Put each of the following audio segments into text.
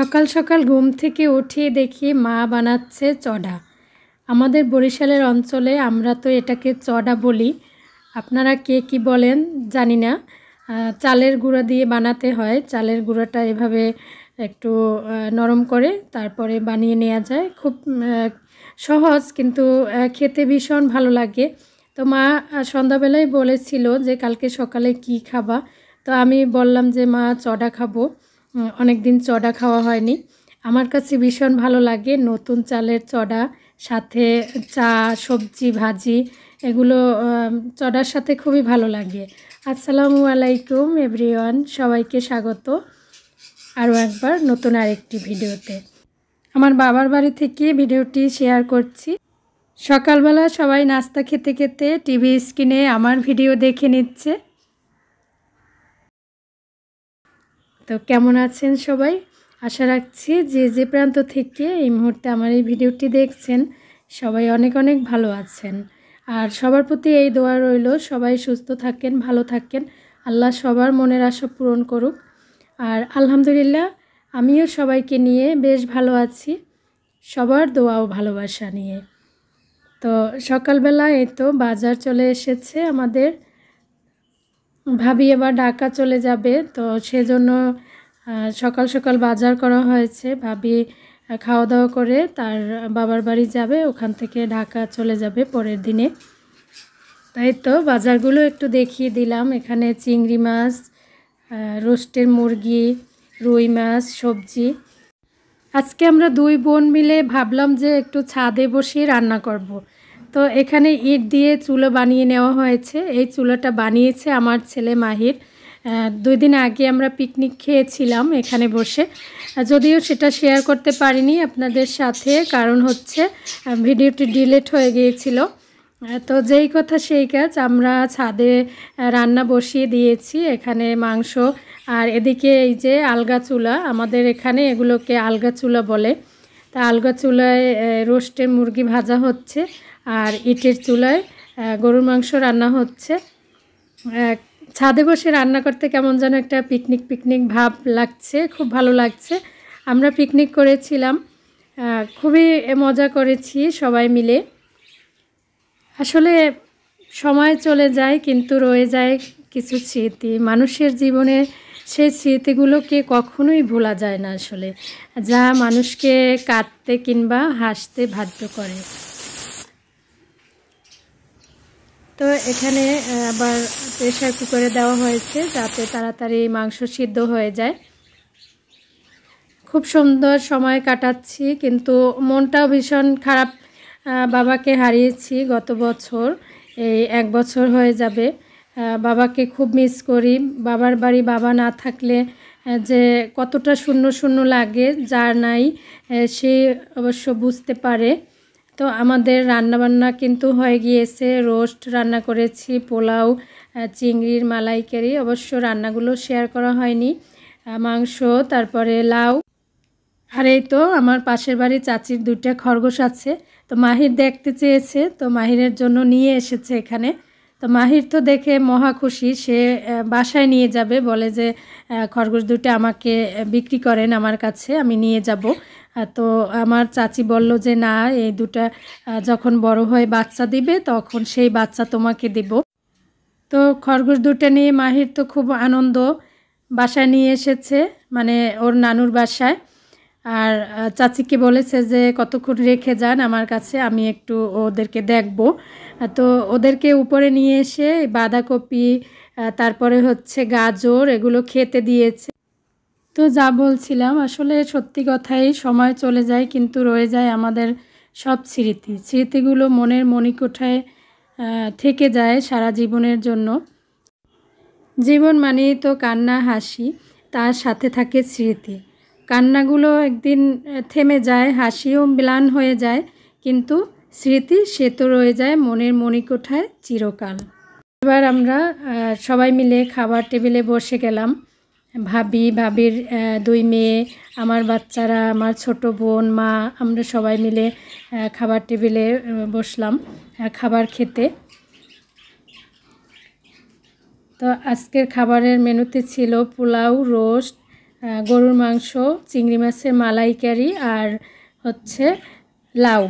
সকাল সকাল ঘুম থেকে উঠিয়ে দেখি মা বানাচ্ছে চডা আমাদের বরিশালের অঞ্চলে আমরা তো এটাকে চডা বলি আপনারা কে কি বলেন জানি না চালের গুঁড়া দিয়ে বানাতে হয় চালের গুঁড়াটা এভাবে একটু নরম করে তারপরে বানিয়ে নেওয়া যায় খুব সহজ কিন্তু খেতে ভীষণ ভালো লাগে তো মা সন্ধ্যাবেলায় বলেছিল যে কালকে সকালে কি খাবা তো আমি বললাম যে মা চডা খাবো অনেক দিন চডা খাওয়া হয়নি আমার কাছে ভীষণ ভালো লাগে নতুন চালের চডা সাথে চা সবজি ভাজি এগুলো চডার সাথে খুবই ভালো লাগে আসসালামু আলাইকুম এভরিওয়ান সবাইকে স্বাগত আরও একবার নতুন আরেকটি ভিডিওতে আমার বাবার বাড়ি থেকে ভিডিওটি শেয়ার করছি সকালবেলা সবাই নাস্তা খেতে খেতে টিভি স্ক্রিনে আমার ভিডিও দেখে নিচ্ছে তো কেমন আছেন সবাই আশা রাখছি যে যে প্রান্ত থেকে এই মুহূর্তে আমার এই ভিডিওটি দেখছেন সবাই অনেক অনেক ভালো আছেন আর সবার প্রতি এই দোয়া রইল সবাই সুস্থ থাকেন ভালো থাকেন আল্লাহ সবার মনের আশা পূরণ করুক আর আলহামদুলিল্লাহ আমিও সবাইকে নিয়ে বেশ ভালো আছি সবার দোয়া ও ভালোবাসা নিয়ে তো সকালবেলা এই তো বাজার চলে এসেছে আমাদের ভাবি এবার ঢাকা চলে যাবে তো সেজন্য সকাল সকাল বাজার করা হয়েছে ভাবি খাওয়া দাওয়া করে তার বাবার বাড়ি যাবে ওখান থেকে ঢাকা চলে যাবে পরের দিনে তাই তো বাজারগুলো একটু দেখিয়ে দিলাম এখানে চিংড়ি মাছ রোস্টের মুরগি রুই মাছ সবজি আজকে আমরা দুই বোন মিলে ভাবলাম যে একটু ছাদে বসে রান্না করব। তো এখানে ইট দিয়ে চুলো বানিয়ে নেওয়া হয়েছে এই চুলোটা বানিয়েছে আমার ছেলে মাহির দুই দিন আগে আমরা পিকনিক খেয়েছিলাম এখানে বসে যদিও সেটা শেয়ার করতে পারিনি আপনাদের সাথে কারণ হচ্ছে ভিডিওটি ডিলেট হয়ে গিয়েছিল তো যেই কথা সেই কাজ আমরা ছাদে রান্না বসিয়ে দিয়েছি এখানে মাংস আর এদিকে এই যে আলগা চুলা আমাদের এখানে এগুলোকে আলগা চুলা বলে তা আলগা চুলায় রোস্টে মুরগি ভাজা হচ্ছে আর ইটের চুলায় গরুর মাংস রান্না হচ্ছে ছাদে বসে রান্না করতে কেমন যেন একটা পিকনিক পিকনিক ভাব লাগছে খুব ভালো লাগছে আমরা পিকনিক করেছিলাম খুবই মজা করেছি সবাই মিলে আসলে সময় চলে যায় কিন্তু রয়ে যায় কিছু স্মৃতি মানুষের জীবনে সেই স্মৃতিগুলোকে কখনোই ভোলা যায় না আসলে যা মানুষকে কাঁদতে কিংবা হাসতে বাধ্য করে তো এখানে আবার প্রেশার কুকারে দেওয়া হয়েছে যাতে তাড়াতাড়ি মাংস সিদ্ধ হয়ে যায় খুব সুন্দর সময় কাটাচ্ছি কিন্তু মনটাও ভীষণ খারাপ বাবাকে হারিয়েছি গত বছর এই এক বছর হয়ে যাবে বাবাকে খুব মিস করি বাবার বাড়ি বাবা না থাকলে যে কতটা শূন্য শূন্য লাগে যার নাই সে অবশ্য বুঝতে পারে তো আমাদের রান্নাবান্না কিন্তু হয়ে গিয়েছে রোস্ট রান্না করেছি পোলাও চিংড়ির মালাইকারি অবশ্য রান্নাগুলো শেয়ার করা হয়নি মাংস তারপরে লাউ আর এই তো আমার পাশের বাড়ি চাচির দুইটা খরগোশ আছে তো মাহির দেখতে চেয়েছে তো মাহিরের জন্য নিয়ে এসেছে এখানে তো মাহির তো দেখে মহা খুশি সে বাসায় নিয়ে যাবে বলে যে খরগোশ দুটো আমাকে বিক্রি করেন আমার কাছে আমি নিয়ে যাব তো আমার চাচি বলল যে না এই দুটা যখন বড় হয়ে বাচ্চা দিবে তখন সেই বাচ্চা তোমাকে দেব তো খরগোশ দুটা নিয়ে মাহির তো খুব আনন্দ বাসায় নিয়ে এসেছে মানে ওর নানুর বাসায় আর চাচিকে বলেছে যে কতক্ষণ রেখে যান আমার কাছে আমি একটু ওদেরকে দেখব তো ওদেরকে উপরে নিয়ে এসে বাঁধাকপি তারপরে হচ্ছে গাজর এগুলো খেতে দিয়েছে তো যা বলছিলাম আসলে সত্যি কথাই সময় চলে যায় কিন্তু রয়ে যায় আমাদের সব স্মৃতি স্মৃতিগুলো মনের মণিকোঠায় থেকে যায় সারা জীবনের জন্য জীবন মানেই তো কান্না হাসি তার সাথে থাকে স্মৃতি কান্নাগুলো একদিন থেমে যায় হাসিও ম্লান হয়ে যায় কিন্তু স্মৃতি সে তো রয়ে যায় মনের মণিকোঠায় চিরকাল এবার আমরা সবাই মিলে খাবার টেবিলে বসে গেলাম ভাবি ভাবির দুই মেয়ে আমার বাচ্চারা আমার ছোট বোন মা আমরা সবাই মিলে খাবার টেবিলে বসলাম খাবার খেতে তো আজকের খাবারের মেনুতে ছিল পোলাও রোস্ট গরুর মাংস চিংড়ি মাছের মালাইকারি আর হচ্ছে লাউ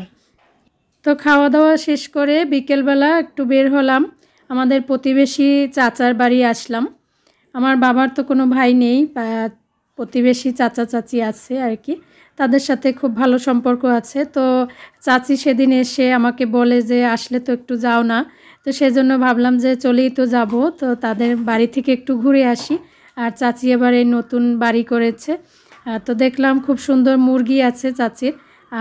তো খাওয়া দাওয়া শেষ করে বিকেলবেলা একটু বের হলাম আমাদের প্রতিবেশী চাচার বাড়ি আসলাম আমার বাবার তো কোনো ভাই নেই প্রতিবেশী চাচা চাচি আছে আর কি তাদের সাথে খুব ভালো সম্পর্ক আছে তো চাচি সেদিন এসে আমাকে বলে যে আসলে তো একটু যাও না তো সেজন্য ভাবলাম যে চলেই তো যাব তো তাদের বাড়ি থেকে একটু ঘুরে আসি আর চাচি এবার এই নতুন বাড়ি করেছে তো দেখলাম খুব সুন্দর মুরগি আছে চাচির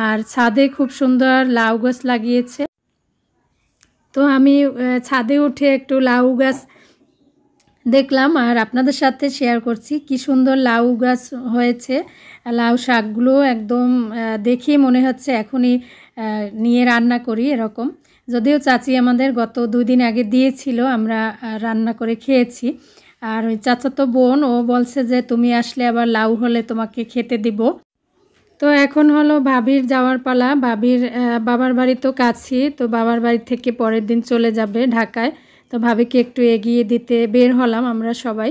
আর ছাদে খুব সুন্দর লাউ গাছ লাগিয়েছে তো আমি ছাদে উঠে একটু লাউ গাছ দেখলাম আর আপনাদের সাথে শেয়ার করছি কি সুন্দর লাউ গাছ হয়েছে লাউ শাকগুলো একদম দেখে মনে হচ্ছে এখনই নিয়ে রান্না করি এরকম যদিও চাচি আমাদের গত দুই দিন আগে দিয়েছিল আমরা রান্না করে খেয়েছি আর ওই চাচাতো বোন ও বলছে যে তুমি আসলে আবার লাউ হলে তোমাকে খেতে দিব তো এখন হলো ভাবির যাওয়ার পালা ভাবির বাবার বাড়ি তো কাছি তো বাবার বাড়ি থেকে পরের দিন চলে যাবে ঢাকায় তো ভাবিকে একটু এগিয়ে দিতে বের হলাম আমরা সবাই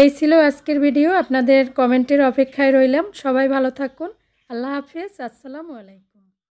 এই ছিল আজকের ভিডিও আপনাদের কমেন্টের অপেক্ষায় রইলাম সবাই ভালো থাকুন আল্লাহ হাফিজ আসসালামু আলাইকুম